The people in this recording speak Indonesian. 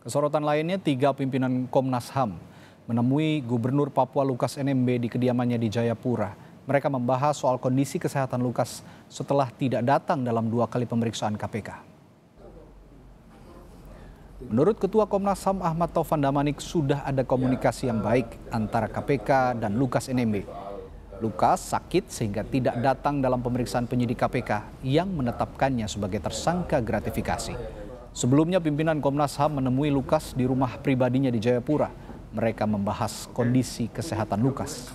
Kesorotan lainnya, tiga pimpinan Komnas HAM menemui Gubernur Papua Lukas NMB di kediamannya di Jayapura. Mereka membahas soal kondisi kesehatan Lukas setelah tidak datang dalam dua kali pemeriksaan KPK. Menurut Ketua Komnas HAM Ahmad Taufan Damanik sudah ada komunikasi yang baik antara KPK dan Lukas NMB. Lukas sakit sehingga tidak datang dalam pemeriksaan penyidik KPK yang menetapkannya sebagai tersangka gratifikasi. Sebelumnya pimpinan Komnas HAM menemui Lukas di rumah pribadinya di Jayapura. Mereka membahas kondisi kesehatan Lukas.